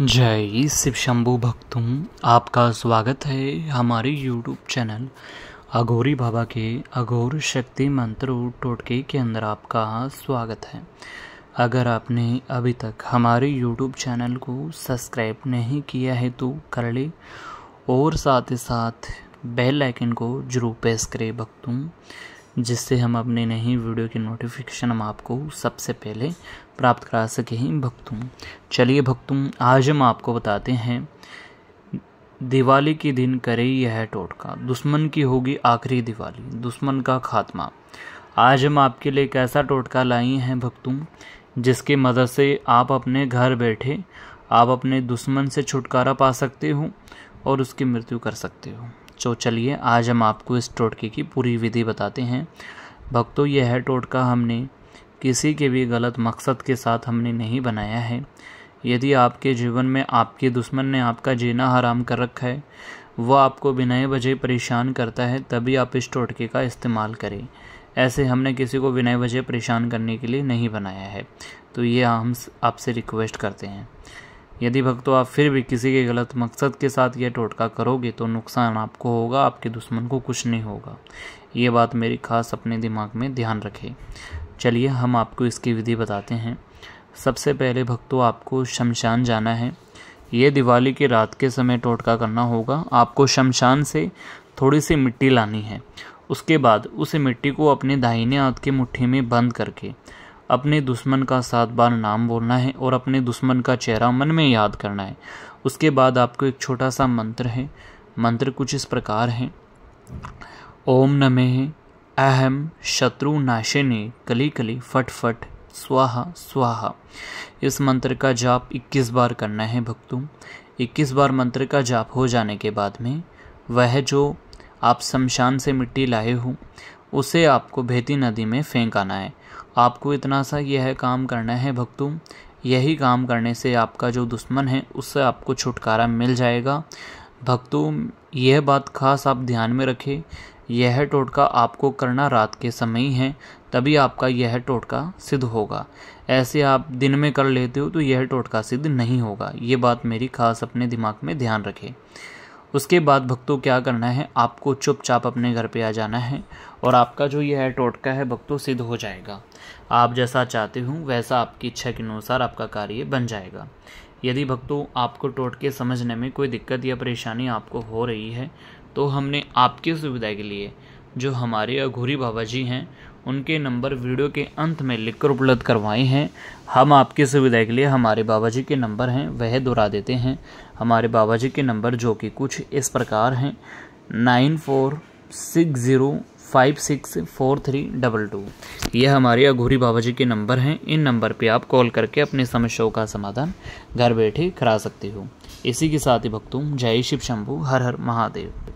जय शिव शंभु भक्तों आपका स्वागत है हमारे यूट्यूब चैनल अघोरी बाबा के अघोर शक्ति मंत्र टोटके के अंदर आपका स्वागत है अगर आपने अभी तक हमारे यूट्यूब चैनल को सब्सक्राइब नहीं किया है तो कर ले और साथ ही साथ बेल आइकन को जरूर प्रेस करें भक्तों जिससे हम अपने नई वीडियो की नोटिफिकेशन हम आपको सबसे पहले प्राप्त करा सकें भक्तों चलिए भक्तों आज हम आपको बताते हैं दिवाली के दिन करे यह टोटका दुश्मन की होगी आखिरी दिवाली दुश्मन का खात्मा आज हम आपके लिए एक ऐसा टोटका लाई हैं भक्तुम जिसके मदद से आप अपने घर बैठे आप अपने दुश्मन से छुटकारा पा सकते हो और उसकी मृत्यु कर सकते हो तो चलिए आज हम आपको इस टोटके की पूरी विधि बताते हैं भक्तों यह है टोटका हमने किसी के भी गलत मकसद के साथ हमने नहीं बनाया है यदि आपके जीवन में आपके दुश्मन ने आपका जीना हराम कर रखा है वह आपको बिना वजह परेशान करता है तभी आप इस टोटके का इस्तेमाल करें ऐसे हमने किसी को बिना वजह परेशान करने के लिए नहीं बनाया है तो ये हम आपसे रिक्वेस्ट करते हैं यदि भक्तों आप फिर भी किसी के गलत मकसद के साथ यह टोटका करोगे तो नुकसान आपको होगा आपके दुश्मन को कुछ नहीं होगा ये बात मेरी खास अपने दिमाग में ध्यान रखें चलिए हम आपको इसकी विधि बताते हैं सबसे पहले भक्तों आपको शमशान जाना है ये दिवाली के रात के समय टोटका करना होगा आपको शमशान से थोड़ी सी मिट्टी लानी है उसके बाद उस मिट्टी को अपने दाहिने हाथ की मुट्ठी में बंद करके अपने दुश्मन का सात बार नाम बोलना है और अपने दुश्मन का चेहरा मन में याद करना है उसके बाद आपको एक छोटा सा मंत्र है मंत्र कुछ इस प्रकार है ओम नमे अहम शत्रु नाशिनी कली कली फट फट स्वाहा स्वाहा इस मंत्र का जाप 21 बार करना है भक्तों 21 बार मंत्र का जाप हो जाने के बाद में वह जो आप शमशान से मिट्टी लाए हो उसे आपको भेती नदी में फेंक आना है आपको इतना सा यह काम करना है भक्तों यही काम करने से आपका जो दुश्मन है उससे आपको छुटकारा मिल जाएगा भक्तों यह बात खास आप ध्यान में रखें यह टोटका आपको करना रात के समय ही है तभी आपका यह टोटका सिद्ध होगा ऐसे आप दिन में कर लेते हो तो यह टोटका सिद्ध नहीं होगा ये बात मेरी खास अपने दिमाग में ध्यान रखें उसके बाद भक्तों क्या करना है आपको चुपचाप अपने घर पे आ जाना है और आपका जो यह टोटका है भक्तों सिद्ध हो जाएगा आप जैसा चाहते हूँ वैसा आपकी इच्छा के अनुसार आपका कार्य बन जाएगा यदि भक्तों आपको टोटके समझने में कोई दिक्कत या परेशानी आपको हो रही है तो हमने आपकी सुविधा के लिए जो हमारे अघूरी बाबा जी हैं उनके नंबर वीडियो के अंत में लिखकर उपलब्ध करवाए हैं हम आपकी सुविधा के लिए हमारे बाबा जी के नंबर हैं वह दोहरा देते हैं हमारे बाबा जी के नंबर जो कि कुछ इस प्रकार हैं nine four six zero five six four three double two यह हमारे अघूरी बाबा जी के नंबर हैं इन नंबर पर आप कॉल करके अपनी समस्याओं का समाधान घर बैठे करा सकते हो इसी के साथ ही भक्तों जय शिव शंभू हर हर महादेव